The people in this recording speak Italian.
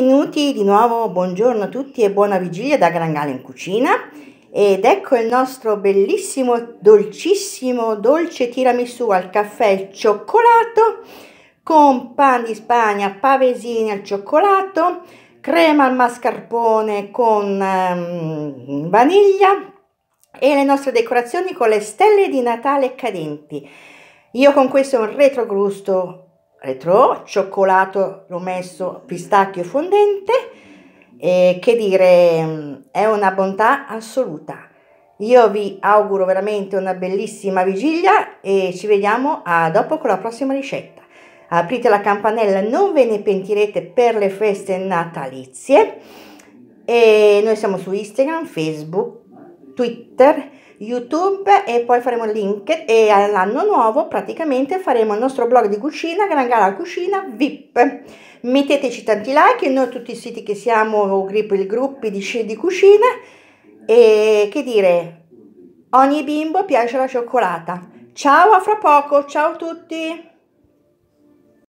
Benvenuti di nuovo, buongiorno a tutti e buona vigilia da Gran Gale in Cucina ed ecco il nostro bellissimo, dolcissimo, dolce tiramisù al caffè e cioccolato con pan di Spagna, pavesini al cioccolato, crema al mascarpone con um, vaniglia e le nostre decorazioni con le stelle di Natale cadenti. Io con questo un retrogusto retro, cioccolato l'ho messo pistacchio fondente e che dire mm, è una bontà assoluta. Io vi auguro veramente una bellissima vigilia e ci vediamo a dopo con la prossima ricetta. Aprite la campanella, non ve ne pentirete per le feste natalizie. E noi siamo su Instagram, Facebook, Twitter YouTube e poi faremo il link e all'anno nuovo praticamente faremo il nostro blog di cucina, Gran Gala Cucina VIP. Metteteci tanti like, noi tutti i siti che siamo, gruppi, gruppi di, di cucina e che dire, ogni bimbo piace la cioccolata. Ciao a fra poco, ciao a tutti!